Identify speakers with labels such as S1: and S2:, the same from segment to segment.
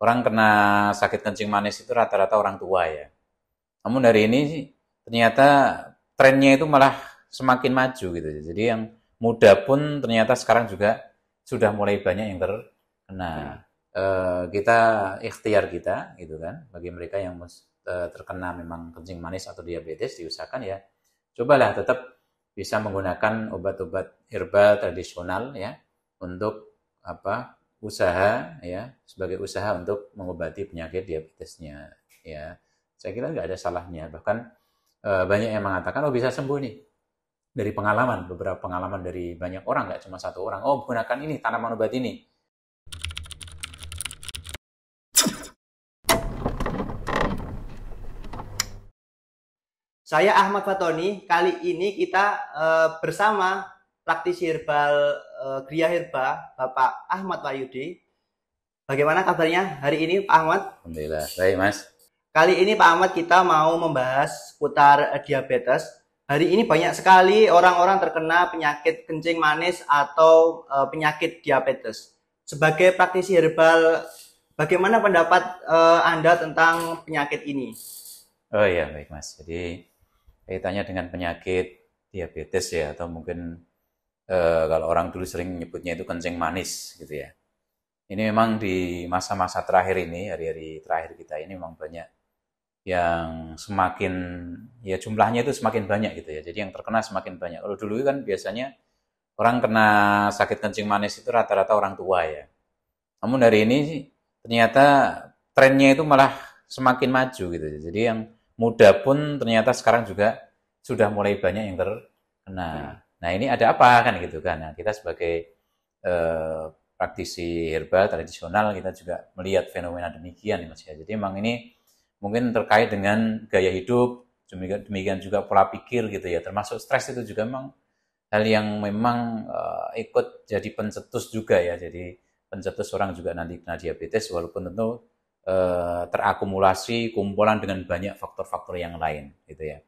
S1: Orang kena sakit kencing manis itu rata-rata orang tua ya. Namun dari ini ternyata trennya itu malah semakin maju gitu. Jadi yang muda pun ternyata sekarang juga sudah mulai banyak yang terkena. Hmm. E, kita ikhtiar kita gitu kan bagi mereka yang eh, terkena memang kencing manis atau diabetes diusahakan ya cobalah tetap bisa menggunakan obat-obat herbal tradisional ya untuk apa usaha ya sebagai usaha untuk mengobati penyakit diabetesnya ya saya kira nggak ada salahnya bahkan e, banyak yang mengatakan oh bisa sembuh nih dari pengalaman beberapa pengalaman dari banyak orang nggak cuma satu orang oh gunakan ini tanaman obat ini
S2: Saya Ahmad Fatoni, kali ini kita e, bersama praktisi herbal uh, Gria Herba Bapak Ahmad Wahyudi. Bagaimana kabarnya hari ini Pak Ahmad?
S1: Alhamdulillah, baik Mas.
S2: Kali ini Pak Ahmad kita mau membahas putar eh, diabetes. Hari ini banyak sekali orang-orang terkena penyakit kencing manis atau uh, penyakit diabetes. Sebagai praktisi herbal, bagaimana pendapat uh, Anda tentang penyakit ini?
S1: Oh iya, baik Mas. Jadi kaitannya dengan penyakit diabetes ya atau mungkin e, kalau orang dulu sering menyebutnya itu kencing manis gitu ya. Ini memang di masa-masa terakhir ini, hari-hari terakhir kita ini memang banyak yang semakin ya jumlahnya itu semakin banyak gitu ya. Jadi yang terkena semakin banyak. Kalau dulu kan biasanya orang kena sakit kencing manis itu rata-rata orang tua ya. Namun dari ini ternyata trennya itu malah semakin maju gitu. Jadi yang muda pun ternyata sekarang juga sudah mulai banyak yang terkena. Hmm. Nah ini ada apa kan gitu kan? Nah kita sebagai eh, praktisi herbal tradisional kita juga melihat fenomena demikian mas ya. Jadi memang ini mungkin terkait dengan gaya hidup demikian, juga pola pikir gitu ya. Termasuk stres itu juga memang hal yang memang eh, ikut jadi pencetus juga ya. Jadi pencetus orang juga nanti kena diabetes walaupun tentu eh, terakumulasi kumpulan dengan banyak faktor-faktor yang lain gitu ya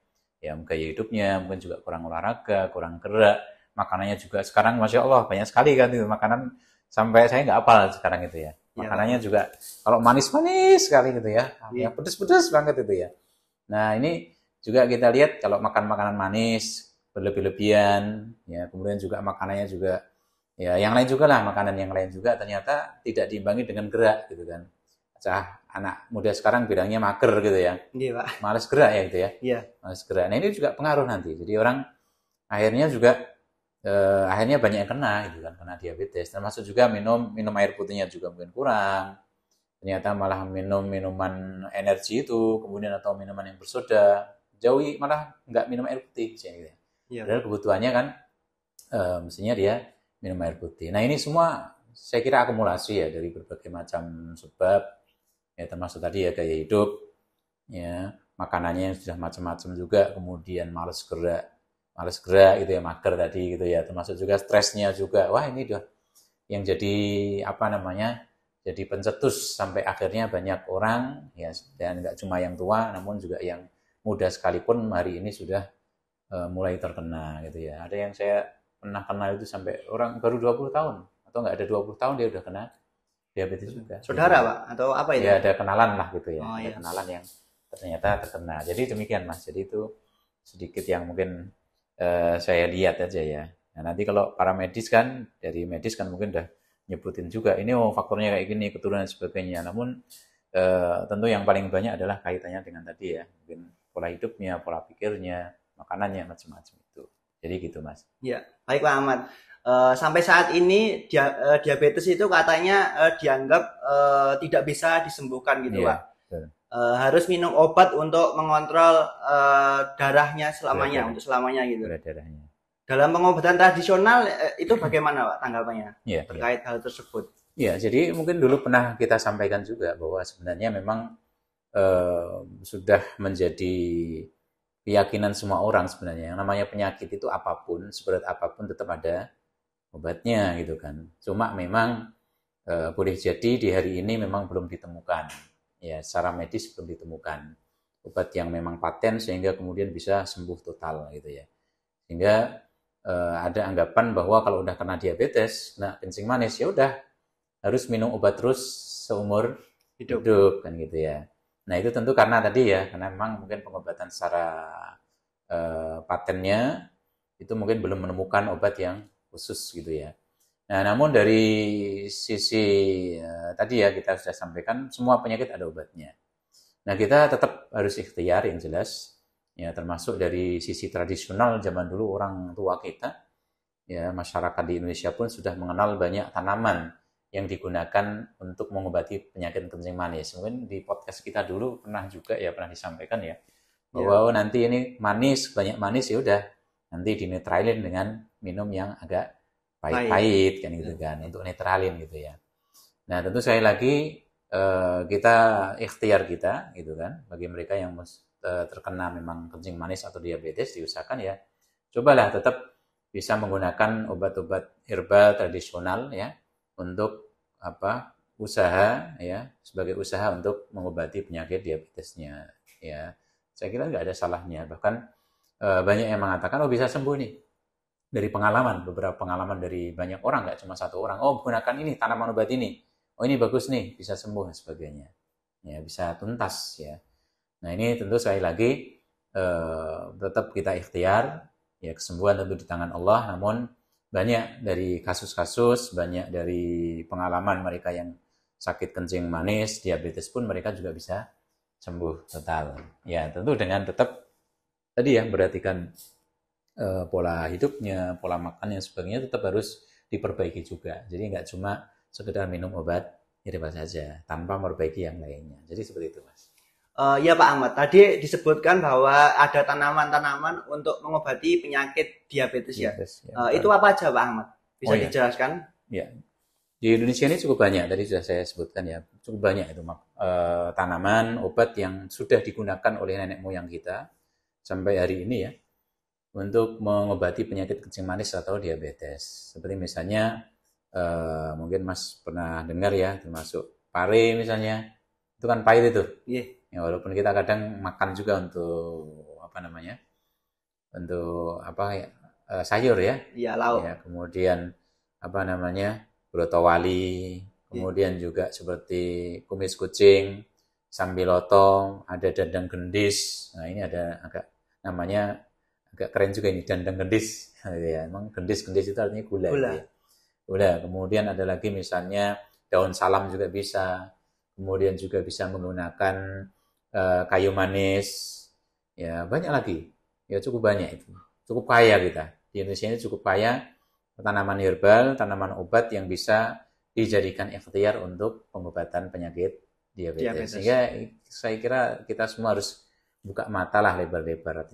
S1: ya gaya hidupnya mungkin juga kurang olahraga kurang gerak makanannya juga sekarang masya Allah banyak sekali kan itu makanan sampai saya nggak apal sekarang itu ya iya, makanannya juga kalau manis-manis sekali gitu ya yang ya, pedes-pedes banget itu ya nah ini juga kita lihat kalau makan makanan manis berlebih-lebihan ya kemudian juga makanannya juga ya yang lain juga lah makanan yang lain juga ternyata tidak diimbangi dengan gerak gitu kan cah anak muda sekarang bidangnya mager gitu ya. Iya, Pak. gerak ya gitu ya. Iya. Males gerak. Nah, ini juga pengaruh nanti. Jadi orang akhirnya juga eh, akhirnya banyak yang kena gitu kan, kena diabetes. Termasuk juga minum minum air putihnya juga mungkin kurang. Ternyata malah minum minuman energi itu, kemudian atau minuman yang bersoda, jauhi malah nggak minum air putih misalnya gitu ya. Iya. Padahal kebutuhannya kan eh, mestinya dia minum air putih. Nah, ini semua saya kira akumulasi ya dari berbagai macam sebab ya termasuk tadi ya gaya hidup ya makanannya yang sudah macam-macam juga kemudian males gerak males gerak itu ya mager tadi gitu ya termasuk juga stresnya juga wah ini udah yang jadi apa namanya jadi pencetus sampai akhirnya banyak orang ya dan nggak cuma yang tua namun juga yang muda sekalipun hari ini sudah uh, mulai terkena gitu ya ada yang saya pernah kenal itu sampai orang baru 20 tahun atau nggak ada 20 tahun dia udah kena diabetes juga. Saudara gitu. pak atau apa itu? Ya ada kenalan lah gitu ya, oh, ada yes. Iya. kenalan yang ternyata terkena. Jadi demikian mas. Jadi itu sedikit yang mungkin uh, saya lihat aja ya. Nah nanti kalau para medis kan dari medis kan mungkin udah nyebutin juga ini oh faktornya kayak gini keturunan sebagainya. Namun uh, tentu yang paling banyak adalah kaitannya dengan tadi ya mungkin pola hidupnya, pola pikirnya, makanannya macam-macam itu. Jadi gitu mas.
S2: Ya baik pak Ahmad. Eh, sampai saat ini dia, uh, diabetes itu katanya uh, dianggap uh, tidak bisa disembuhkan gitu yeah. pak. Uh, harus minum obat untuk mengontrol uh, darahnya selamanya darah. untuk selamanya gitu. Darah darahnya. Dalam pengobatan tradisional itu bagaimana pak tanggapannya yeah, iya. terkait yeah. hal tersebut?
S1: Ya, jadi mungkin dulu pernah kita sampaikan juga bahwa sebenarnya memang uh, sudah menjadi keyakinan semua orang sebenarnya yang namanya penyakit itu apapun seberat apapun tetap ada obatnya gitu kan. Cuma memang e, boleh jadi di hari ini memang belum ditemukan. Ya, secara medis belum ditemukan obat yang memang paten sehingga kemudian bisa sembuh total gitu ya. Sehingga e, ada anggapan bahwa kalau udah kena diabetes, nah kencing manis ya udah harus minum obat terus seumur hidup. hidup kan gitu ya. Nah itu tentu karena tadi ya, karena memang mungkin pengobatan secara e, patennya itu mungkin belum menemukan obat yang khusus gitu ya. Nah, namun dari sisi uh, tadi ya kita sudah sampaikan semua penyakit ada obatnya. Nah, kita tetap harus ikhtiar yang jelas ya termasuk dari sisi tradisional zaman dulu orang tua kita ya masyarakat di Indonesia pun sudah mengenal banyak tanaman yang digunakan untuk mengobati penyakit kencing manis. Mungkin di podcast kita dulu pernah juga ya pernah disampaikan ya iya. bahwa yeah. nanti ini manis banyak manis ya udah nanti dinetralin dengan minum yang agak pahit-pahit kan gitu iya. kan untuk netralin gitu ya. Nah tentu sekali lagi eh, kita ikhtiar kita gitu kan bagi mereka yang eh, terkena memang kencing manis atau diabetes diusahakan ya cobalah tetap bisa menggunakan obat-obat herbal tradisional ya untuk apa usaha ya sebagai usaha untuk mengobati penyakit diabetesnya ya saya kira nggak ada salahnya bahkan eh, banyak yang mengatakan oh bisa sembuh nih dari pengalaman, beberapa pengalaman dari banyak orang, nggak cuma satu orang. Oh, gunakan ini, tanaman obat ini. Oh, ini bagus nih, bisa sembuh dan sebagainya. Ya, bisa tuntas ya. Nah, ini tentu sekali lagi eh, tetap kita ikhtiar. Ya, kesembuhan tentu di tangan Allah, namun banyak dari kasus-kasus, banyak dari pengalaman mereka yang sakit kencing manis, diabetes pun mereka juga bisa sembuh total. Ya, tentu dengan tetap tadi ya, perhatikan Eh, pola hidupnya, pola makan yang sebagainya tetap harus diperbaiki juga. Jadi nggak cuma sekedar minum obat herbal saja tanpa memperbaiki yang lainnya. Jadi seperti itu, Mas.
S2: Uh, ya Pak Ahmad, tadi disebutkan bahwa ada tanaman-tanaman untuk mengobati penyakit diabetes ya. ya. Uh, itu apa aja Pak Ahmad? Bisa oh, ya. dijelaskan?
S1: Ya. Di Indonesia ini cukup banyak, tadi sudah saya sebutkan ya, cukup banyak itu uh, tanaman, obat yang sudah digunakan oleh nenek moyang kita sampai hari ini ya untuk mengobati penyakit kencing manis atau diabetes. Seperti misalnya eh, mungkin Mas pernah dengar ya termasuk pare misalnya. Itu kan pahit itu. Iya. Yeah. Ya walaupun kita kadang makan juga untuk apa namanya? Untuk apa ya? Eh, sayur ya. Iya, yeah, lauk. Ya, kemudian apa namanya? broto wali, iya. kemudian yeah. juga seperti kumis kucing, sambilotong, ada dandang gendis. Nah, ini ada agak namanya agak keren juga ini dandang gendis gitu ya emang gendis gendis itu artinya gula gitu gula. ya. gula kemudian ada lagi misalnya daun salam juga bisa kemudian juga bisa menggunakan uh, kayu manis ya banyak lagi ya cukup banyak itu cukup kaya kita di Indonesia ini cukup kaya tanaman herbal tanaman obat yang bisa dijadikan ikhtiar untuk pengobatan penyakit diabetes, diabetes. sehingga saya kira kita semua harus buka mata lah lebar-lebar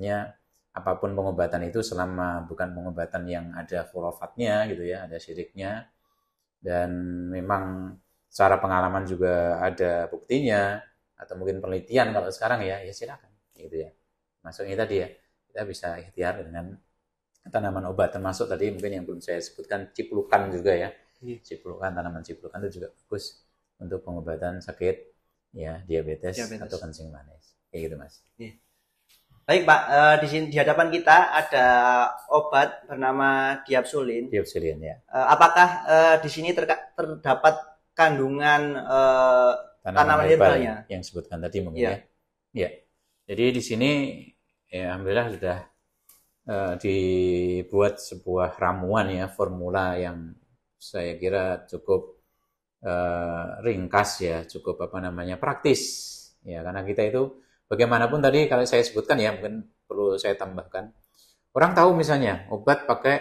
S1: apapun pengobatan itu selama bukan pengobatan yang ada khurafatnya gitu ya, ada syiriknya dan memang secara pengalaman juga ada buktinya atau mungkin penelitian kalau sekarang ya ya silakan gitu ya. Masuknya tadi ya kita bisa ikhtiar dengan tanaman obat termasuk tadi mungkin yang belum saya sebutkan ciplukan juga ya. Iya. Ciplukan tanaman ciplukan itu juga bagus untuk pengobatan sakit ya diabetes, diabetes. atau kencing manis. Kayak gitu Mas.
S2: Yeah. Baik Pak, uh, di sini di hadapan kita ada obat bernama diapsulin. Diapsulin ya. Uh, apakah uh, di sini terdapat kandungan uh, tanaman, tanaman herbalnya yang
S1: sebutkan tadi mungkin iya. Ya. ya. Jadi di sini ya alhamdulillah sudah uh, dibuat sebuah ramuan ya formula yang saya kira cukup uh, ringkas ya, cukup apa namanya praktis ya karena kita itu Bagaimanapun tadi kalau saya sebutkan ya mungkin perlu saya tambahkan. Orang tahu misalnya obat pakai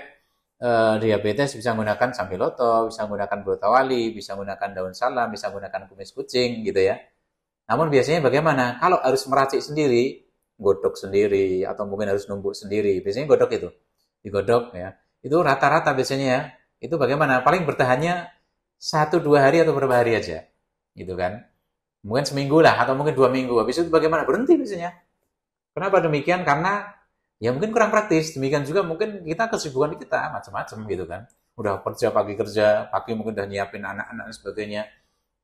S1: e, diabetes bisa menggunakan sambiloto, bisa menggunakan brotawali, bisa menggunakan daun salam, bisa menggunakan kumis kucing gitu ya. Namun biasanya bagaimana? Kalau harus meracik sendiri, godok sendiri atau mungkin harus numbuk sendiri. Biasanya godok itu. Digodok ya. Itu rata-rata biasanya ya. Itu bagaimana? Paling bertahannya satu dua hari atau beberapa hari aja. Gitu kan mungkin seminggu lah atau mungkin dua minggu habis itu bagaimana berhenti biasanya kenapa demikian karena ya mungkin kurang praktis demikian juga mungkin kita kesibukan kita macam-macam gitu kan udah kerja pagi kerja pagi mungkin udah nyiapin anak-anak dan sebagainya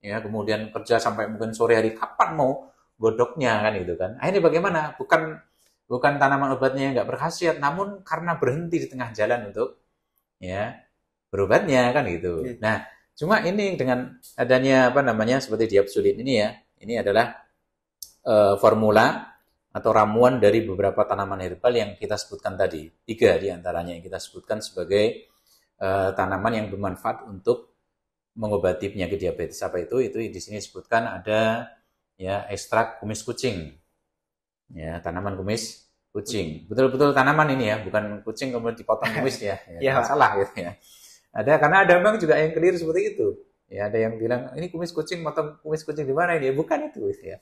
S1: ya kemudian kerja sampai mungkin sore hari kapan mau godoknya kan gitu kan akhirnya bagaimana bukan bukan tanaman obatnya yang nggak berkhasiat namun karena berhenti di tengah jalan untuk ya berobatnya kan gitu iya. nah Cuma ini dengan adanya apa namanya seperti diapsulin ini ya, ini adalah e, formula atau ramuan dari beberapa tanaman herbal yang kita sebutkan tadi. Tiga diantaranya yang kita sebutkan sebagai e, tanaman yang bermanfaat untuk mengobati penyakit diabetes. Apa itu? Itu di sini sebutkan ada ya ekstrak kumis kucing. Ya, tanaman kumis kucing. Betul-betul tanaman ini ya, bukan kucing kemudian dipotong kumis ya. Ya, ya. salah gitu ya. Ada karena ada memang juga yang keliru seperti itu. Ya, ada yang bilang ini kumis kucing, motong kumis kucing di mana ini? Ya, bukan itu gitu ya.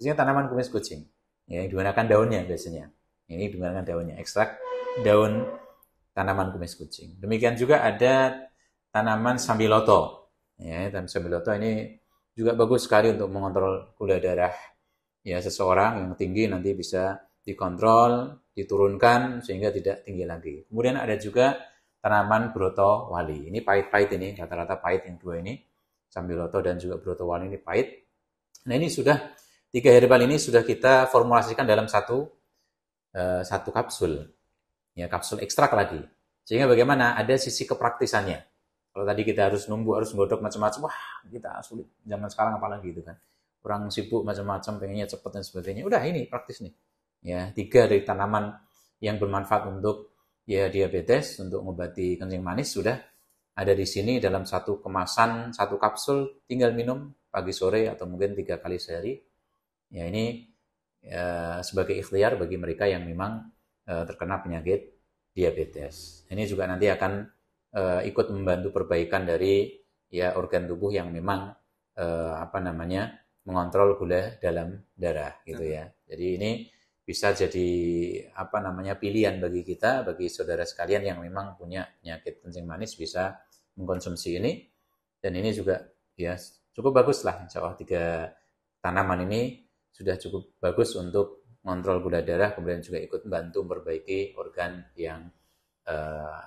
S1: Biasanya tanaman kumis kucing. Ya, yang digunakan daunnya biasanya. Ini digunakan daunnya, ekstrak daun tanaman kumis kucing. Demikian juga ada tanaman sambiloto. Ya, tanaman sambiloto ini juga bagus sekali untuk mengontrol gula darah ya seseorang yang tinggi nanti bisa dikontrol, diturunkan sehingga tidak tinggi lagi. Kemudian ada juga tanaman broto wali. Ini pahit-pahit ini, rata-rata pahit yang dua ini. Sambiloto dan juga broto wali ini pahit. Nah ini sudah, tiga herbal ini sudah kita formulasikan dalam satu uh, satu kapsul. Ya, kapsul ekstrak lagi. Sehingga bagaimana? Ada sisi kepraktisannya. Kalau tadi kita harus nunggu, harus godok macam-macam, wah kita sulit. Zaman sekarang apalagi gitu kan. kurang sibuk macam-macam, pengennya cepat dan sebagainya. Udah ini praktis nih. Ya, tiga dari tanaman yang bermanfaat untuk ya diabetes untuk mengobati kencing manis sudah ada di sini dalam satu kemasan satu kapsul tinggal minum pagi sore atau mungkin tiga kali sehari ya ini ya, sebagai ikhtiar bagi mereka yang memang uh, terkena penyakit diabetes ini juga nanti akan uh, ikut membantu perbaikan dari ya organ tubuh yang memang uh, apa namanya mengontrol gula dalam darah gitu hmm. ya jadi ini bisa jadi apa namanya pilihan bagi kita, bagi saudara sekalian yang memang punya penyakit kencing manis bisa mengkonsumsi ini. Dan ini juga ya cukup bagus lah, insya Allah tiga tanaman ini sudah cukup bagus untuk mengontrol gula darah, kemudian juga ikut membantu memperbaiki organ yang eh,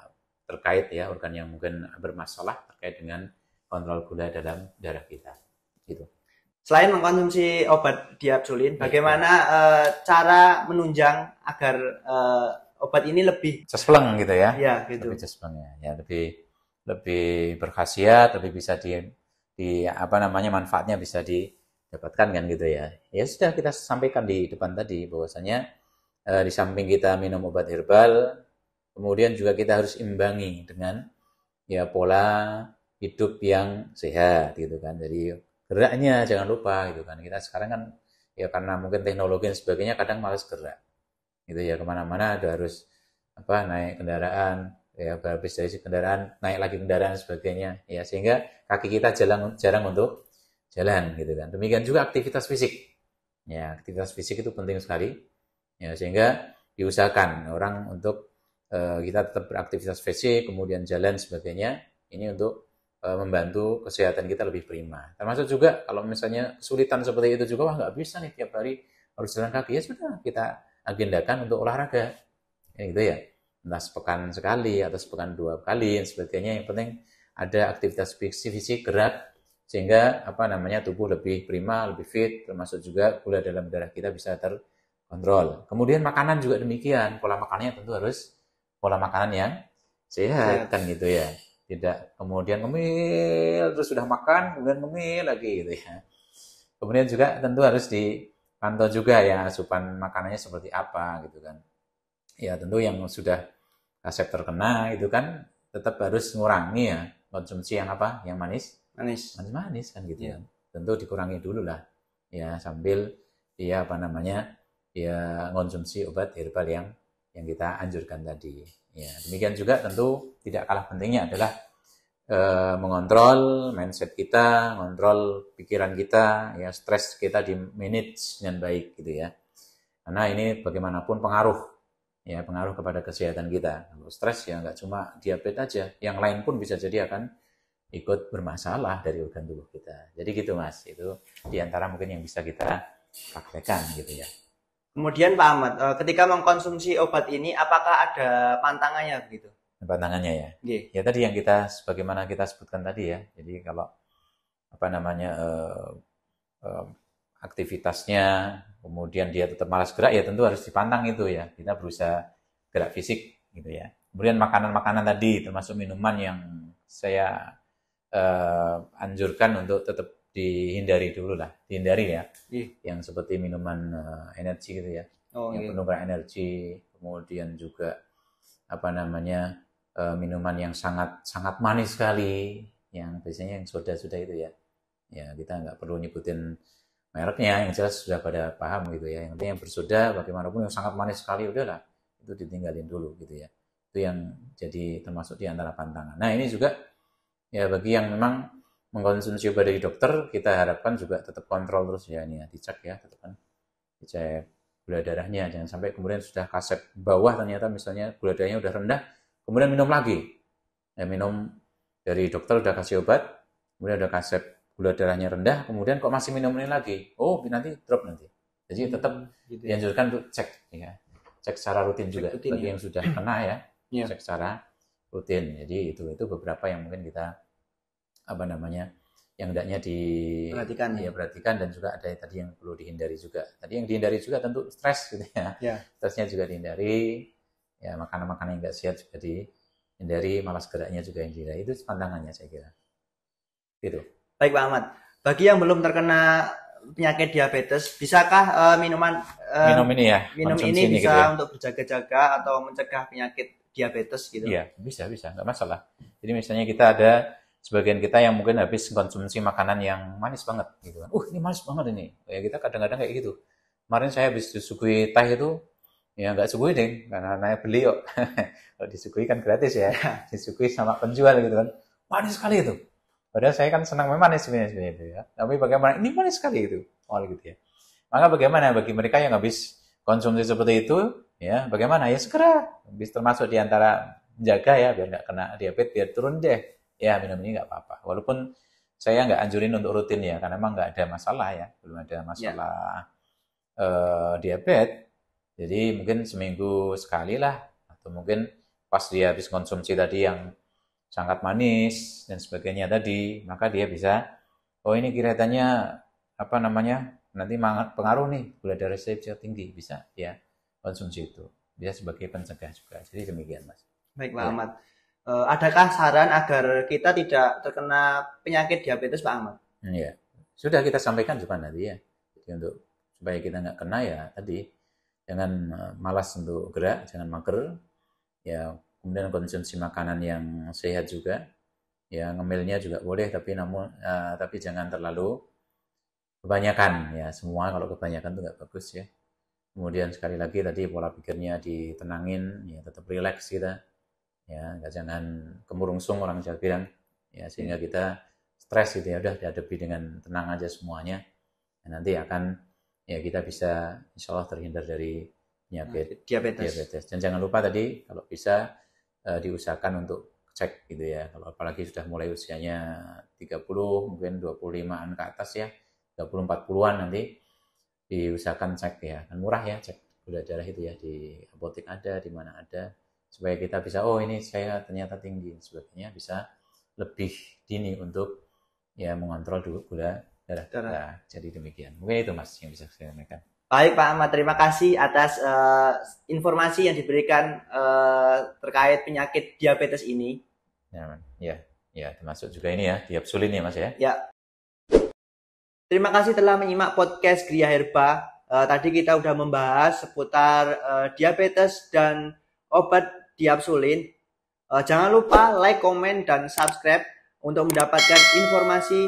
S1: terkait ya, organ yang mungkin
S2: bermasalah terkait dengan kontrol gula dalam darah kita. Gitu. Selain mengkonsumsi obat diabsulin, iya. bagaimana uh, cara menunjang agar uh, obat ini lebih
S1: cespleng gitu ya? Iya, gitu. Lebih cespleng ya. ya, lebih lebih berkhasiat, lebih bisa di di apa namanya manfaatnya bisa didapatkan kan gitu ya. Ya sudah kita sampaikan di depan tadi bahwasanya uh, di samping kita minum obat herbal, kemudian juga kita harus imbangi dengan ya pola hidup yang sehat gitu kan. Jadi geraknya jangan lupa gitu kan kita sekarang kan ya karena mungkin teknologi dan sebagainya kadang males gerak gitu ya kemana-mana harus apa naik kendaraan ya habis dari kendaraan naik lagi kendaraan sebagainya ya sehingga kaki kita jarang jarang untuk jalan gitu kan demikian juga aktivitas fisik ya aktivitas fisik itu penting sekali ya sehingga diusahakan orang untuk eh, kita tetap beraktivitas fisik kemudian jalan sebagainya ini untuk Eh, membantu kesehatan kita lebih prima. Termasuk juga kalau misalnya kesulitan seperti itu juga wah nggak bisa nih tiap hari harus jalan kaki ya sudah kita agendakan untuk olahraga. Ya, gitu ya. Entah sepekan sekali atau sepekan dua kali dan sebagainya yang penting ada aktivitas fisik fisik gerak sehingga apa namanya tubuh lebih prima, lebih fit termasuk juga gula dalam darah kita bisa terkontrol. Kemudian makanan juga demikian, pola makannya tentu harus pola makanan yang sehat, sehat. kan gitu ya tidak kemudian ngemil terus sudah makan kemudian ngemil lagi gitu ya kemudian juga tentu harus dipantau juga ya asupan makanannya seperti apa gitu kan ya tentu yang sudah kasep terkena itu kan tetap harus nih ya konsumsi yang apa yang manis manis manis manis kan gitu ya. kan tentu dikurangi dulu lah ya sambil dia apa namanya ya konsumsi obat herbal yang yang kita anjurkan tadi. Ya, demikian juga tentu tidak kalah pentingnya adalah e, mengontrol mindset kita, mengontrol pikiran kita, ya stres kita di manage dengan baik gitu ya. Karena ini bagaimanapun pengaruh ya pengaruh kepada kesehatan kita. Kalau stres ya nggak cuma diabetes aja, yang lain pun bisa jadi akan ikut bermasalah dari organ tubuh kita. Jadi gitu mas, itu diantara mungkin yang bisa kita praktekkan gitu ya.
S2: Kemudian Pak Ahmad, eh, ketika mengkonsumsi obat ini apakah ada pantangannya begitu?
S1: Pantangannya ya. Yeah. Ya tadi yang kita sebagaimana kita sebutkan tadi ya. Jadi kalau apa namanya eh, eh, aktivitasnya kemudian dia tetap malas gerak ya tentu harus dipantang itu ya. Kita berusaha gerak fisik gitu ya. Kemudian makanan-makanan tadi termasuk minuman yang saya eh, anjurkan untuk tetap dihindari dulu lah, dihindari ya. Yeah. Yang seperti minuman uh, energi gitu ya. Oh, yang yeah. penumbra energi, kemudian juga apa namanya? Uh, minuman yang sangat sangat manis sekali, yang biasanya yang soda-soda itu ya. Ya, kita nggak perlu nyebutin mereknya, yang jelas sudah pada paham gitu ya. Yang penting yang bersoda bagaimanapun yang sangat manis sekali udahlah, itu ditinggalin dulu gitu ya. Itu yang jadi termasuk di antara pantangan. Nah, ini juga ya bagi yang memang mengkonsumsi obat dari dokter, kita harapkan juga tetap kontrol terus ya, ini ya, dicek ya, tetap kan dicek gula darahnya, jangan sampai kemudian sudah kasep bawah ternyata misalnya gula darahnya udah rendah, kemudian minum lagi, ya, minum dari dokter udah kasih obat, kemudian udah kasep gula darahnya rendah, kemudian kok masih minum ini lagi, oh nanti drop nanti. Jadi hmm, tetap gitu ya. dianjurkan untuk cek, ya, cek secara rutin cek juga rutin, bagi ya. yang sudah kena ya, ya, cek secara rutin. Jadi itu itu beberapa yang mungkin kita apa namanya yang hendaknya diperhatikan ya perhatikan dan juga ada yang tadi yang perlu dihindari juga tadi yang dihindari juga tentu stres gitu ya ya. stresnya juga dihindari ya makanan-makanan yang nggak sehat juga dihindari malas geraknya juga yang dihindari itu pandangannya saya kira gitu
S2: baik Pak Ahmad bagi yang belum terkena penyakit diabetes bisakah uh, minuman uh, minum ini ya minum ini bisa gitu ya. untuk berjaga-jaga atau mencegah penyakit diabetes gitu iya bisa bisa
S1: nggak masalah jadi misalnya kita ada sebagian kita yang mungkin habis konsumsi makanan yang manis banget gitu
S2: kan. Uh, ini manis banget
S1: ini. Ya kita kadang-kadang kayak gitu. Kemarin saya habis disuguhi teh itu ya nggak suguhi deh karena nanya beli kok. Kalau disuguhi kan gratis ya. Iya. disuguhi sama penjual gitu kan. Manis sekali itu. Padahal saya kan senang manis sebenarnya, sebenarnya itu ya. Tapi bagaimana ini manis sekali itu. Oh gitu ya. Maka bagaimana bagi mereka yang habis konsumsi seperti itu ya bagaimana ya segera habis termasuk diantara jaga ya biar nggak kena diabetes biar turun deh ya minum ini nggak apa-apa. Walaupun saya nggak anjurin untuk rutin ya, karena emang nggak ada masalah ya, belum ada ya. masalah ya. uh, diabetes. Jadi mungkin seminggu sekali lah, atau mungkin pas dia habis konsumsi tadi yang sangat manis dan sebagainya tadi, maka dia bisa, oh ini kelihatannya apa namanya nanti pengaruh nih gula darah saya bisa tinggi bisa ya konsumsi itu Dia sebagai pencegah juga. Jadi demikian mas.
S2: Pak ya. Ahmad. Eh, adakah saran agar kita tidak terkena penyakit diabetes Pak Ahmad?
S1: Ya, sudah kita sampaikan juga nanti ya. Jadi untuk supaya kita nggak kena ya tadi jangan eh, malas untuk gerak, jangan mager, ya kemudian konsumsi makanan yang sehat juga, ya ngemilnya juga boleh tapi namun uh, tapi jangan terlalu kebanyakan ya semua kalau kebanyakan itu nggak bagus ya. Kemudian sekali lagi tadi pola pikirnya ditenangin, ya tetap rileks kita ya nggak jangan kemurungsung orang Jawa bilang ya sehingga kita stres gitu ya udah dihadapi dengan tenang aja semuanya ya, nanti akan ya kita bisa insya Allah terhindar dari penyakit diabetes. diabetes dan jangan lupa tadi kalau bisa uh, diusahakan untuk cek gitu ya kalau apalagi sudah mulai usianya 30 mungkin 25an ke atas ya 30 40-an nanti diusahakan cek ya kan murah ya cek gula darah itu ya di apotek ada di mana ada supaya kita bisa oh ini saya ternyata tinggi sebetulnya sebagainya bisa lebih dini untuk ya mengontrol dulu gula darah kita. Nah, jadi demikian. Mungkin itu Mas yang bisa saya sampaikan.
S2: Baik Pak Ahmad, terima kasih atas uh, informasi yang diberikan uh, terkait penyakit diabetes ini.
S1: Ya, ya, ya, termasuk juga ini ya, diabsulin ya Mas ya.
S2: Ya. Terima kasih telah menyimak podcast Gria Herba. Uh, tadi kita sudah membahas seputar uh, diabetes dan obat diapsulin. Eh, jangan lupa like, komen, dan subscribe untuk mendapatkan informasi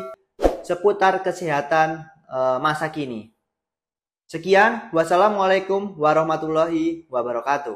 S2: seputar kesehatan eh, masa kini. Sekian, wassalamualaikum warahmatullahi wabarakatuh.